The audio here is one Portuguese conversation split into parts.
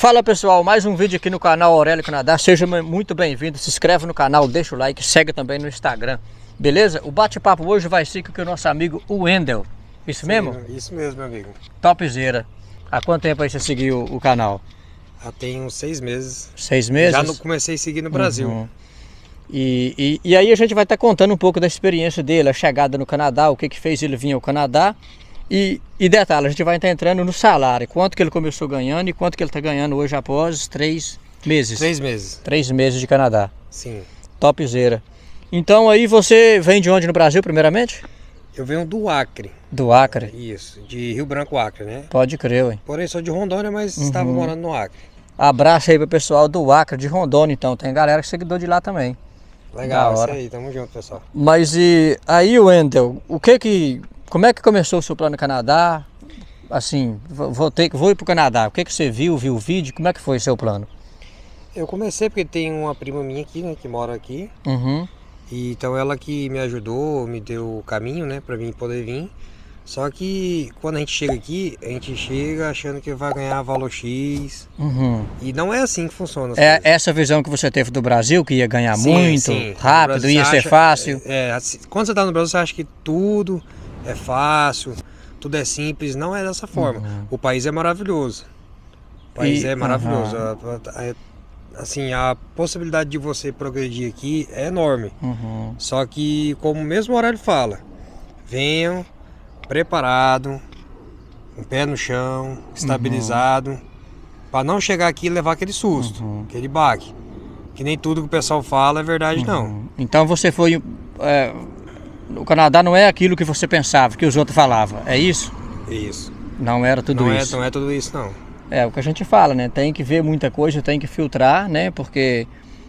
Fala pessoal, mais um vídeo aqui no canal Aurélio Canadá, seja muito bem-vindo, se inscreve no canal, deixa o like, segue também no Instagram, beleza? O bate-papo hoje vai ser com o nosso amigo Wendel, isso Sim, mesmo? É isso mesmo, meu amigo. Topzera. Há quanto tempo aí você seguiu o canal? Já tem uns seis meses. Seis meses? Já não comecei a seguir no Brasil. Uhum. E, e, e, aí a gente vai estar contando um pouco da experiência dele, a chegada no Canadá, o que que fez ele vir ao Canadá e, e detalhe, a gente vai estar entrando no salário, quanto que ele começou ganhando e quanto que ele está ganhando hoje após três meses. Três meses. Três meses de Canadá. Sim. Topzera. Então aí você vem de onde no Brasil, primeiramente? Eu venho do Acre. Do Acre? Isso, de Rio Branco, Acre, né? Pode crer, hein. Porém, sou de Rondônia, mas uhum. estava morando no Acre. Abraço aí pro pessoal do Acre, de Rondônia, então. Tem galera que é seguidor de lá também. Legal, isso aí, tamo junto, pessoal. Mas e aí, Wendel, o que que como é que começou o seu plano no Canadá? Assim, vou, ter, vou ir para o Canadá. O que, que você viu? Viu o vídeo? Como é que foi o seu plano? Eu comecei porque tem uma prima minha aqui, né, que mora aqui. Uhum. E, então ela que me ajudou, me deu o caminho, né, para mim poder vir. Só que quando a gente chega aqui, a gente chega achando que vai ganhar valor X. Uhum. E não é assim que funciona. É coisas. essa visão que você teve do Brasil, que ia ganhar sim, muito, sim. rápido, ia acha, ser fácil. É, assim, quando você está no Brasil, você acha que tudo é fácil, tudo é simples. Não é dessa forma. Uhum. O país é maravilhoso. O país e, é maravilhoso. Uhum. Assim, a possibilidade de você progredir aqui é enorme. Uhum. Só que, como o mesmo horário fala, venham preparado, um pé no chão, estabilizado, uhum. para não chegar aqui e levar aquele susto, uhum. aquele baque. Que nem tudo que o pessoal fala é verdade, não. Uhum. Então você foi. É o Canadá não é aquilo que você pensava, que os outros falavam, é isso? Isso. Não era tudo não é, isso. É, não é tudo isso, não. É o que a gente fala, né? Tem que ver muita coisa, tem que filtrar, né? Porque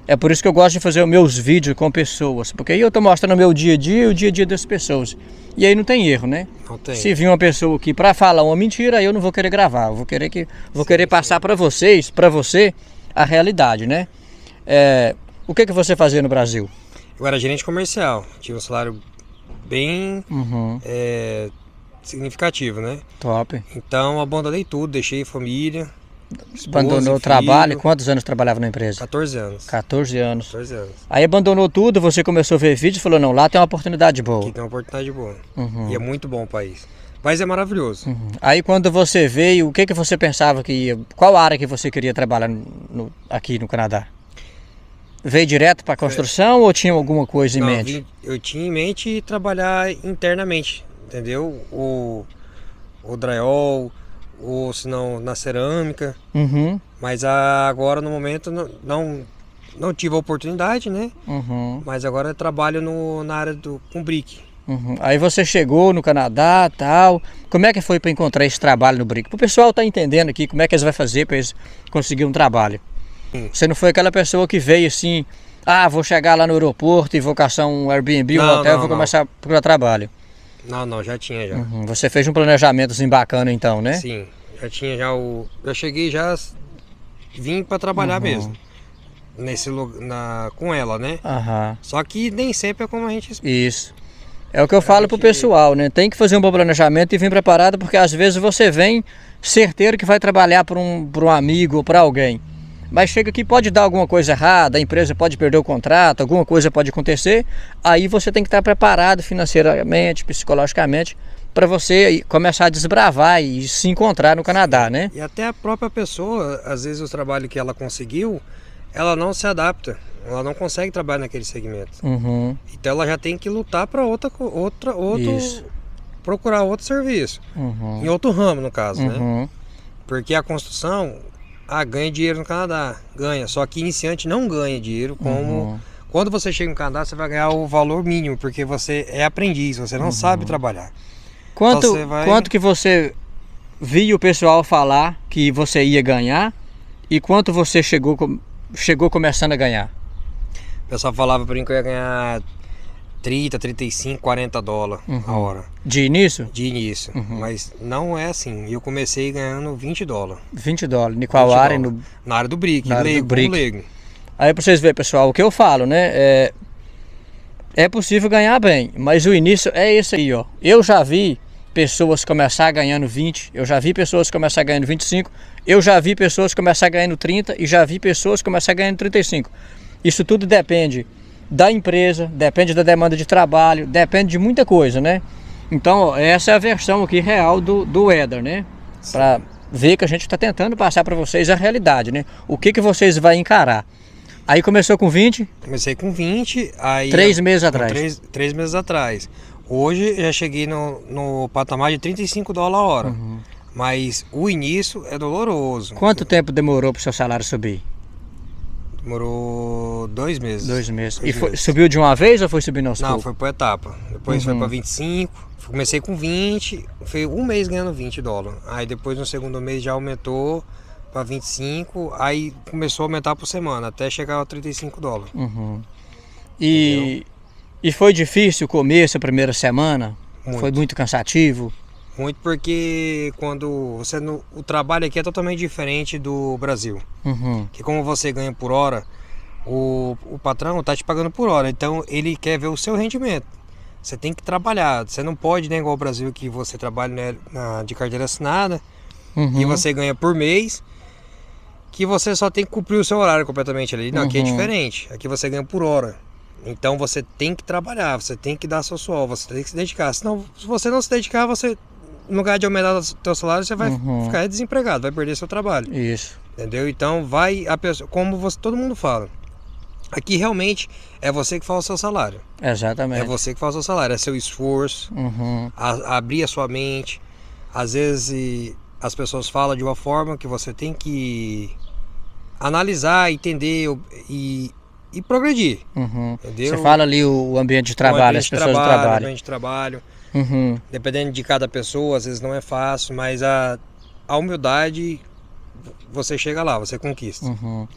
é por isso que eu gosto de fazer os meus vídeos com pessoas, porque aí eu estou mostrando o meu dia a dia e o dia a dia das pessoas. E aí não tem erro, né? Não tem. Se vir uma pessoa aqui para falar uma mentira, aí eu não vou querer gravar, eu vou querer que vou sim, querer sim. passar para vocês, para você a realidade, né? É, o que que você fazia no Brasil? Eu era gerente comercial, tinha um salário bem uhum. é, significativo, né? Top. Então abandonei tudo, deixei família. abandonou o trabalho. Quantos anos trabalhava na empresa? 14 anos. 14 anos. 14 anos. Aí abandonou tudo, você começou a ver vídeos e falou, não, lá tem uma oportunidade boa. Aqui tem uma oportunidade boa. Uhum. E é muito bom o país. O país é maravilhoso. Uhum. Aí quando você veio, o que, que você pensava que ia... Qual área que você queria trabalhar no, aqui no Canadá? Veio direto para a construção é. ou tinha alguma coisa em Não, mente? Eu tinha em mente trabalhar internamente, entendeu? O, o drywall, ou se não na cerâmica. Uhum. Mas agora no momento não, não, não tive a oportunidade, né? Uhum. Mas agora trabalho no, na área do com brick. Uhum. Aí você chegou no Canadá, tal. Como é que foi para encontrar esse trabalho no brick? Para o pessoal tá entendendo aqui como é que eles vai fazer para eles conseguir um trabalho. Hum. Você não foi aquela pessoa que veio assim, ah, vou chegar lá no aeroporto e vou caçar um Airbnb, não, um hotel, não, vou não. começar a procurar trabalho. Não, não, já tinha já. Uhum. Você fez um planejamento assim bacana então, né? Sim, já tinha já o. Eu cheguei já vim para trabalhar uhum. mesmo. Nesse na com ela, né? Uhum. Só que nem sempre é como a gente espera. Isso. É o que eu falo pro pessoal, né? Tem que fazer um bom planejamento e vir preparado, porque às vezes você vem certeiro que vai trabalhar para um, pra um amigo ou para alguém mas chega aqui pode dar alguma coisa errada, a empresa pode perder o contrato, alguma coisa pode acontecer, aí você tem que estar preparado financeiramente, psicologicamente, para você começar a desbravar e se encontrar no Canadá, né? E até a própria pessoa, às vezes o trabalho que ela conseguiu, ela não se adapta, ela não consegue trabalhar naquele segmento. Uhum. Então ela já tem que lutar para outra, outra, outro, Isso. procurar outro serviço, uhum. em outro ramo no caso, né? uhum. né? Porque a construção, ah, ganha dinheiro no Canadá. Ganha. Só que iniciante não ganha dinheiro como. Uhum. Quando você chega no Canadá, você vai ganhar o valor mínimo, porque você é aprendiz, você não uhum. sabe trabalhar. Quanto, então vai... quanto que você viu o pessoal falar que você ia ganhar e quanto você chegou, chegou começando a ganhar? O pessoal falava para mim que eu ia ganhar 30, 35, 40 dólares uhum. a hora. De início? De início. Uhum. Mas não é assim. Eu comecei ganhando 20 dólares. 20 dólares. Em qual área? No... Na área do brick. Na área do brick. leigo. Aí pra vocês verem, pessoal, o que eu falo, né? É... é possível ganhar bem, mas o início é esse aí, ó. Eu já vi pessoas começar ganhando 20, eu já vi pessoas começar ganhando 25, eu já vi pessoas começar ganhando 30 e já vi pessoas começar ganhando 35. Isso tudo depende da empresa, depende da demanda de trabalho, depende de muita coisa, né? Então, essa é a versão aqui real do, do Éder, né? Para ver que a gente está tentando passar para vocês a realidade, né? O que, que vocês vão encarar. Aí começou com 20? Comecei com 20, aí... Três meses atrás. Três, três meses atrás. Hoje já cheguei no, no patamar de 35 dólares a hora. Uhum. Mas o início é doloroso. Quanto tempo demorou para o seu salário subir? Demorou dois meses. Dois meses. Dois e foi, meses. subiu de uma vez ou foi subindo aos Não, foi por etapa. Depois uhum. foi para 25. Comecei com 20, foi um mês ganhando 20 dólares. Aí depois no segundo mês já aumentou para 25, aí começou a aumentar por semana, até chegar a 35 dólares. Uhum. E, e foi difícil o começo, a primeira semana? Muito. Foi muito cansativo? Muito porque quando você no, o trabalho aqui é totalmente diferente do Brasil. Uhum. Que como você ganha por hora, o, o patrão está te pagando por hora, então ele quer ver o seu rendimento. Você tem que trabalhar, você não pode, né, igual o Brasil, que você trabalha né, na, de carteira assinada uhum. e você ganha por mês, que você só tem que cumprir o seu horário completamente ali. Não, uhum. aqui é uhum. diferente, aqui você ganha por hora. Então você tem que trabalhar, você tem que dar seu suor, você tem que se dedicar. Senão, se você não se dedicar, você, no lugar de aumentar o seu salário, você vai uhum. ficar desempregado, vai perder seu trabalho. Isso. Entendeu? Então vai a pessoa, como você, todo mundo fala, Aqui realmente é você que faz o seu salário. Exatamente. É você que faz o seu salário, é seu esforço, uhum. a, a abrir a sua mente. Às vezes as pessoas falam de uma forma que você tem que analisar, entender e, e progredir. Uhum. Entendeu? Você fala ali o ambiente de trabalho, ambiente as pessoas trabalho, do trabalho. O ambiente de trabalho. Uhum. Dependendo de cada pessoa, às vezes não é fácil, mas a, a humildade você chega lá, você conquista. Uhum.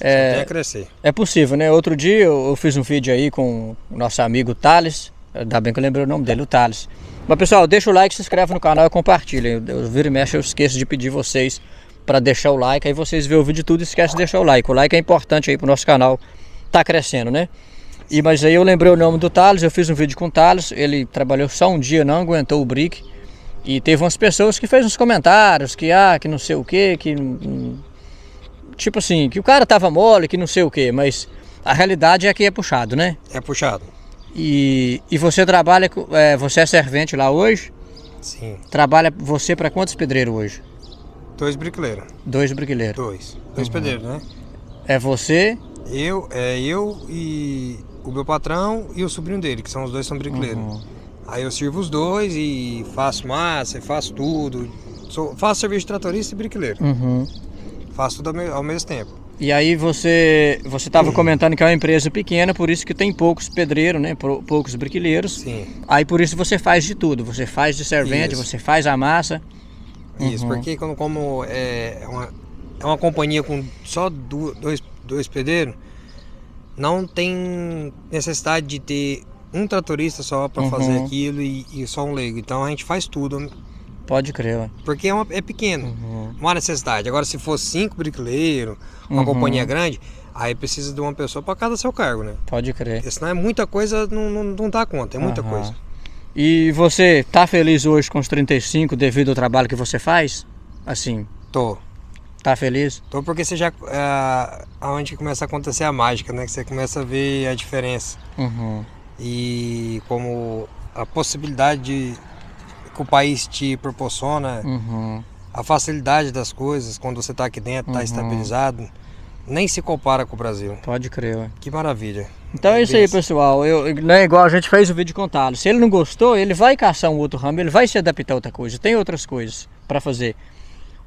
É, tem a crescer. É possível, né? Outro dia eu, fiz um vídeo aí com o nosso amigo Thales, ainda bem que eu lembrei o nome dele, o Thales. Mas pessoal, deixa o like, se inscreve no canal e compartilha. Eu, eu viro e mexe, eu esqueço de pedir vocês para deixar o like. Aí vocês vê o vídeo tudo e esquece de deixar o like. O like é importante aí pro nosso canal tá crescendo, né? E mas aí eu lembrei o nome do Thales, eu fiz um vídeo com o Thales, ele trabalhou só um dia, não aguentou o brick e teve umas pessoas que fez uns comentários que ah, que não sei o que, que tipo assim, que o cara tava mole, que não sei o que, mas a realidade é que é puxado, né? É puxado. E, e você trabalha, é, você é servente lá hoje? Sim. Trabalha você para quantos pedreiros hoje? Dois briquileiros. Dois briquileiros. Dois. Dois uhum. pedreiros, né? É você? Eu, é eu e o meu patrão e o sobrinho dele, que são os dois são briquileiros. Uhum. Aí eu sirvo os dois e faço massa, faço tudo. Sou, faço serviço de tratorista e brinquileiro. Uhum. Faço tudo ao, me, ao, mesmo tempo. E aí você você estava uhum. comentando que é uma empresa pequena, por isso que tem poucos pedreiros, né? Poucos brinquileiros. Sim. Aí por isso você faz de tudo. Você faz de servente, isso. você faz a massa. Isso, uhum. porque quando, como é, é uma, é uma companhia com só dois, dois pedreiros, não tem necessidade de ter um tratorista só para uhum. fazer aquilo e, e, só um leigo. Então a gente faz tudo. Pode crer. Porque é, uma, é pequeno, uhum. uma necessidade. Agora, se for cinco briquileiros, uma uhum. companhia grande, aí precisa de uma pessoa para cada seu cargo, né? Pode crer. Porque senão é muita coisa, não, não, não dá conta, é muita coisa. E você tá feliz hoje com os 35 devido ao trabalho que você faz? Assim? Tô. Tá feliz? Tô porque você já. É, aonde começa a acontecer a mágica, né? Que você começa a ver a diferença. Uhum e como a possibilidade que o país te proporciona, uhum. a facilidade das coisas quando você está aqui dentro, está uhum. estabilizado, nem se compara com o Brasil. Pode crer. Ué. Que maravilha. Então é isso aí, pessoal. Eu, né, igual a gente fez o vídeo contado. Se ele não gostou, ele vai caçar um outro ramo, ele vai se adaptar a outra coisa. Tem outras coisas para fazer.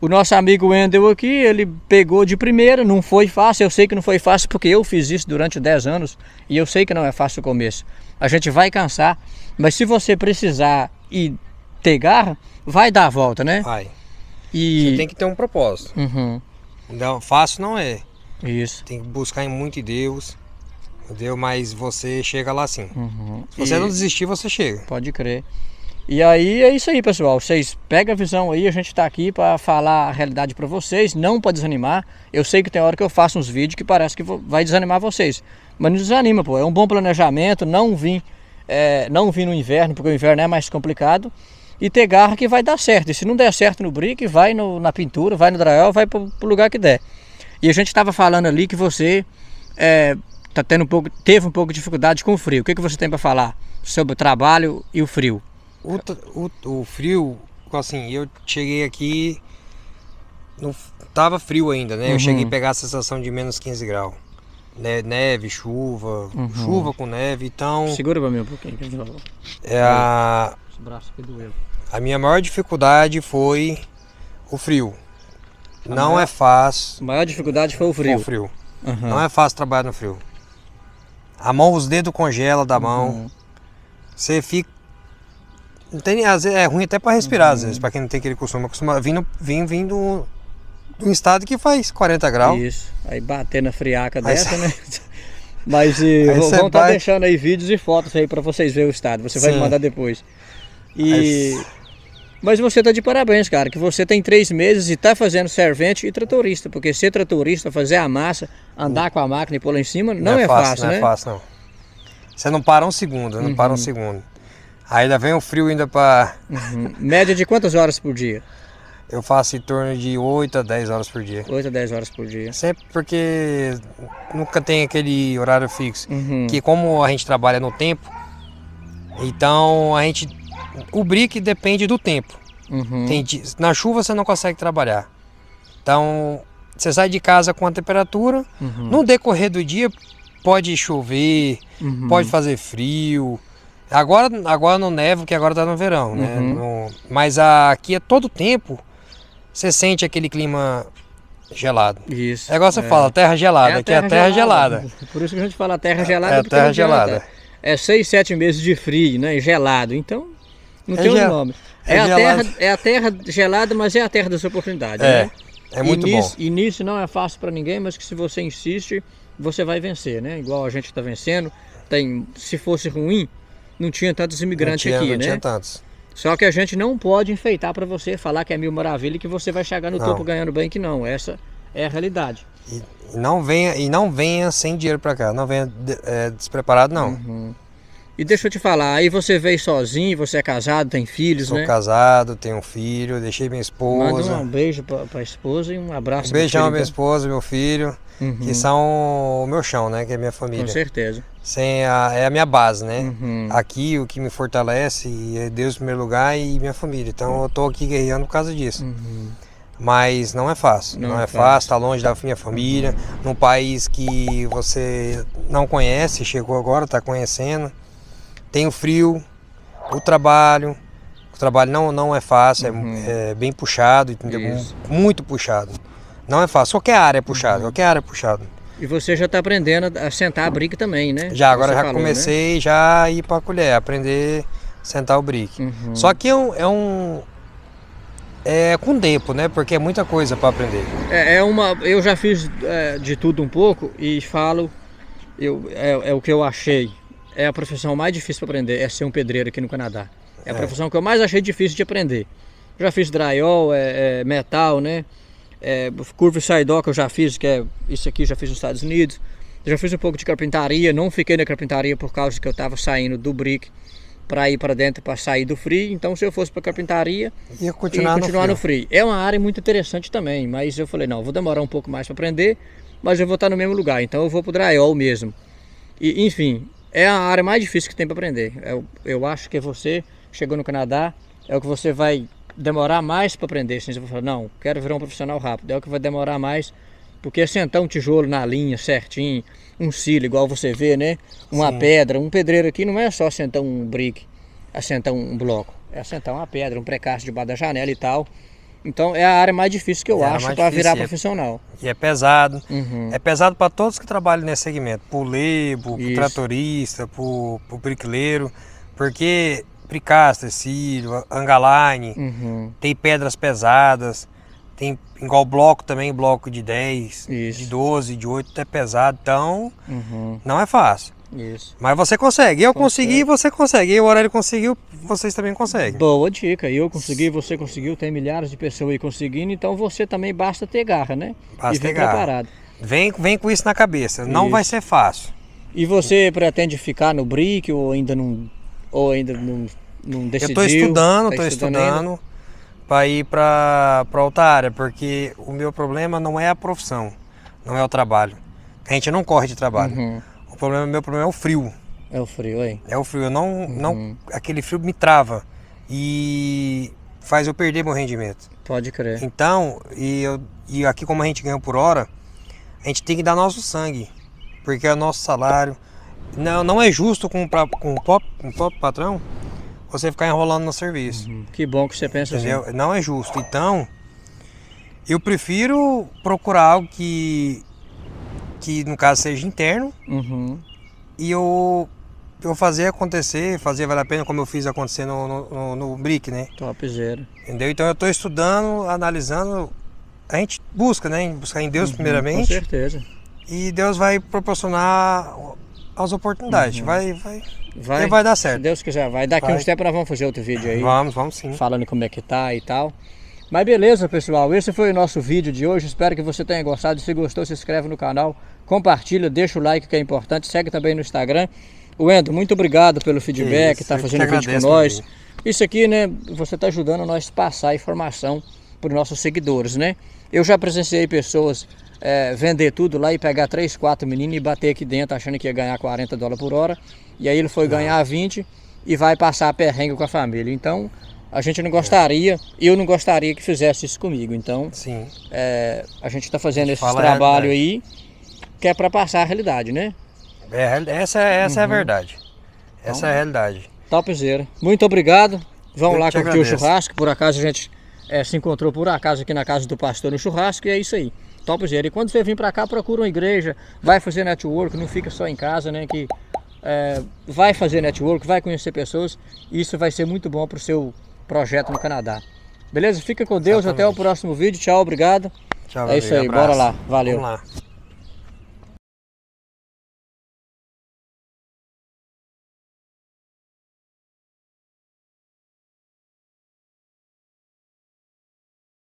O nosso amigo Wendel aqui, ele pegou de primeira, não foi fácil, eu sei que não foi fácil porque eu fiz isso durante 10 anos e eu sei que não é fácil o começo. A gente vai cansar, mas se você precisar e ter garra, vai dar a volta, né? Vai. E... Você tem que ter um propósito. Uhum. Não, fácil não é. Isso. Tem que buscar em muito Deus, entendeu? Mas você chega lá sim. Uhum. Se você e... não desistir, você chega. Pode crer. E aí é isso aí, pessoal. Vocês pegam a visão aí, a gente está aqui para falar a realidade para vocês, não para desanimar. Eu sei que tem hora que eu faço uns vídeos que parece que vai desanimar vocês, mas não desanima, pô. É um bom planejamento, não vim, é, não vim no inverno, porque o inverno é mais complicado. E ter garra que vai dar certo. E se não der certo no brick, vai no, na pintura, vai no drywall, vai para o lugar que der. E a gente estava falando ali que você é, tá tendo um pouco, teve um pouco de dificuldade com o frio. O que, que você tem para falar sobre o trabalho e o frio? O, o, o frio, assim, eu cheguei aqui, não, tava frio ainda, né? Uhum. Eu cheguei a uhum. pegar a sensação de menos 15 graus. Ne né, neve, chuva, uhum. chuva com neve, então... Segura pra mim um pouquinho, por favor. É a... Os braços aqui doeu. A minha maior dificuldade foi o frio. A não maior, é fácil. A maior dificuldade foi o frio. O frio. Uhum. Não é fácil trabalhar no frio. A mão, os dedos congela da mão. Uhum. Você fica não tem, às vezes, é ruim até para respirar, uhum. às vezes, para quem não tem aquele costume. Acostuma, vindo, vindo, vindo de um estado que faz 40 graus. Isso, aí bater na friaca dessa, cê... né? Mas e, vão estar tá deixando aí vídeos e fotos aí para vocês verem o estado. Você Sim. vai mandar depois. E... Aí... Mas você tá de parabéns, cara, que você tem três meses e tá fazendo servente e tratorista, porque ser tratorista, fazer a massa, andar hum. com a máquina e pôr lá em cima, não, não é, é fácil, não Não é né? fácil, não. Você não para um segundo, não uhum. para um uhum. segundo. Ainda vem o frio ainda para. Uhum. Média de quantas horas por dia? Eu faço em torno de 8 a 10 horas por dia. 8 a 10 horas por dia. Sempre porque nunca tem aquele horário fixo. Uhum. Que como a gente trabalha no tempo, então a gente. O brick depende do tempo. Uhum. Tem, na chuva você não consegue trabalhar. Então você sai de casa com a temperatura. Uhum. No decorrer do dia pode chover, uhum. pode fazer frio. Agora, agora não neva, porque agora tá no verão, né? Uhum. No, mas a, aqui é todo tempo você sente aquele clima gelado. Isso. É igual você é. fala, terra é gelada, é aqui é a terra gelada. gelada. Por isso que a gente fala terra gelada. É, é terra gelada. É seis, sete meses de frio, né? gelado. Então, não é tem outro nome. É, é, a terra, é a terra gelada, mas é a terra das oportunidades, é. né? É muito início, bom. Início não é fácil para ninguém, mas que se você insiste, você vai vencer, né? Igual a gente está vencendo. Tem, se fosse ruim, não tinha tantos imigrantes não tinha, aqui, não né? Tinha tantos. Só que a gente não pode enfeitar para você falar que é mil maravilha e que você vai chegar no não. topo ganhando bem que não. Essa é a realidade. E não venha e não venha sem dinheiro para cá. Não venha é, despreparado não. Uhum. E deixa eu te falar, aí você veio sozinho, você é casado, tem filhos, Sou né? Sou casado, tenho um filho, deixei minha esposa. Manda um beijo pra, pra esposa e um abraço. Um beijão filho, minha esposa, meu filho, uhum. que são o meu chão, né? Que é minha família. Com certeza. Sem a, é a minha base, né? Uhum. Aqui o que me fortalece é Deus em primeiro lugar e minha família. Então uhum. eu tô aqui guerreando por causa disso. Uhum. Mas não é fácil, não, não é, é fácil, Está tá longe da minha família, num país que você não conhece, chegou agora, tá conhecendo. Tem o frio, o trabalho. O trabalho não, não é fácil, é uhum. é, é, bem puxado, entendeu? Muito puxado. Não é fácil. Qualquer área é uhum. qualquer área é E você já está aprendendo a sentar a briga também, né? Já, agora já falou, né? comecei né? já a ir para a colher, aprender a sentar o brique Uhum. Só que é um, é um é com tempo, né? Porque é muita coisa para aprender. É, é, uma, eu já fiz é, de tudo um pouco e falo, eu, é, é, o que eu achei é a profissão mais difícil para aprender, é ser um pedreiro aqui no Canadá. É a é. profissão que eu mais achei difícil de aprender. Já fiz drywall, é, é metal, né? É, curva e saidó que eu já fiz, que é isso aqui, já fiz nos Estados Unidos. Já fiz um pouco de carpintaria, não fiquei na carpintaria por causa que eu estava saindo do brick para ir para dentro, para sair do free. Então, se eu fosse para carpintaria, ia continuar, ia continuar no, free. no, free. É uma área muito interessante também, mas eu falei, não, vou demorar um pouco mais para aprender, mas eu vou estar tá no mesmo lugar, então eu vou para o drywall mesmo. E, enfim, é a área mais difícil que tem para aprender. Eu, é eu acho que é você chegou no Canadá, é o que você vai demorar mais para aprender. Assim, você vai falar, não, quero virar um profissional rápido. É o que vai demorar mais, porque assentar é um tijolo na linha certinho, um cílio, igual você vê, né? Uma Sim. pedra, um pedreiro aqui não é só assentar um brick, assentar um bloco. É assentar uma pedra, um precaço debaixo da janela e tal. Então é a área mais difícil que eu é acho para virar é. profissional. E é pesado. Uhum. É pesado para todos que trabalham nesse segmento, para o lebo, para o tratorista, para o bricleiro. porque Pricastra, Cílio, Angaline, uhum. tem pedras pesadas, tem igual bloco também, bloco de 10, Isso. de 12, de 8, é pesado, então uhum. não é fácil. Isso. Mas você consegue. Eu consegue. consegui, você consegue. E o Aurélio conseguiu, vocês também conseguem. Boa dica. Eu consegui, você conseguiu, tem milhares de pessoas aí conseguindo, então você também basta ter garra, né? Basta e ter garra. Preparado. Vem, vem com isso na cabeça. Não isso. vai ser fácil. E você pretende ficar no BRIC ou ainda não ou ainda não, não decidiu? Eu estou estudando, estou tá estudando, estudando para ir para outra área, porque o meu problema não é a profissão, não é o trabalho. A gente não corre de trabalho. Uhum. O problema, meu problema é o frio. É o frio, hein? É o frio. Eu não, uhum. não, aquele frio me trava e faz eu perder meu rendimento. Pode crer. Então, e, eu, e aqui como a gente ganha por hora, a gente tem que dar nosso sangue, porque é o nosso salário. Não, não é justo com, pra, com, o próprio, com o próprio patrão você ficar enrolando no serviço. Uhum. Que bom que você pensa assim. Entendeu? assim. Não é justo. Então, eu prefiro procurar algo que que no caso seja interno. Uhum. E eu, eu fazer acontecer, fazer valer a pena, como eu fiz acontecer no, no, no, no BRIC, né? Topzera. Entendeu? Então eu estou estudando, analisando. A gente busca, né? Buscar em Deus uhum, primeiramente. Com certeza. E Deus vai proporcionar as oportunidades. Uhum. Vai, vai, vai. vai dar certo. Se Deus quiser, vai. Daqui vai. uns tempos nós vamos fazer outro vídeo aí. Vamos, vamos sim. Falando como é que tá e tal. Mas beleza, pessoal. Esse foi o nosso vídeo de hoje. Espero que você tenha gostado. Se gostou, se inscreve no canal compartilha, deixa o like que é importante, segue também no Instagram. Wendel, muito obrigado pelo feedback, está fazendo vídeo com nós. Isso aqui, né, você está ajudando nós a passar informação para os nossos seguidores, né? Eu já presenciei pessoas é, vender tudo lá e pegar 3, 4 meninos e bater aqui dentro achando que ia ganhar 40 dólares por hora. E aí ele foi não. ganhar 20 e vai passar perrengue com a família. Então, a gente não é. gostaria, eu não gostaria que fizesse isso comigo. Então, é, a gente está fazendo esse trabalho aí que é para passar a realidade, né? É, essa é, essa uhum. é a uhum. verdade. Essa então, é a realidade. Topzera. Muito obrigado. Vamos Eu lá curtir o churrasco. Por acaso a gente é, se encontrou por acaso aqui na casa do pastor no churrasco e é isso aí. Topzera. E quando você vir para cá, procura uma igreja, vai fazer network, não fica só em casa, né? Que é, vai fazer network, vai conhecer pessoas. E isso vai ser muito bom para o seu projeto no Canadá. Beleza? Fica com Deus. Exatamente. Até o próximo vídeo. Tchau, obrigado. Tchau, é isso aí. bora lá. Valeu.